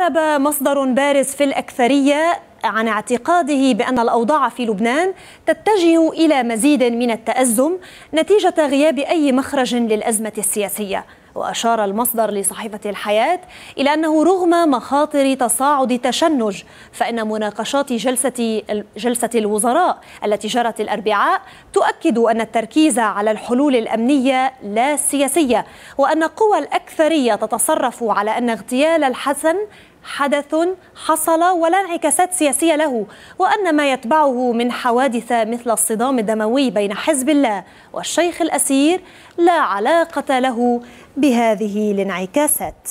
أعرب مصدر بارز في الأكثرية عن اعتقاده بأن الأوضاع في لبنان تتجه إلى مزيد من التأزم نتيجة غياب أي مخرج للأزمة السياسية وأشار المصدر لصحيفة الحياة إلى أنه رغم مخاطر تصاعد التشنج فإن مناقشات جلسة جلسة الوزراء التي جرت الأربعاء تؤكد أن التركيز على الحلول الأمنية لا السياسية وأن قوى الأكثرية تتصرف على أن اغتيال الحسن حدث حصل ولا انعكاسات سياسية له وأن ما يتبعه من حوادث مثل الصدام الدموي بين حزب الله والشيخ الأسير لا علاقة له بهذه الانعكاسات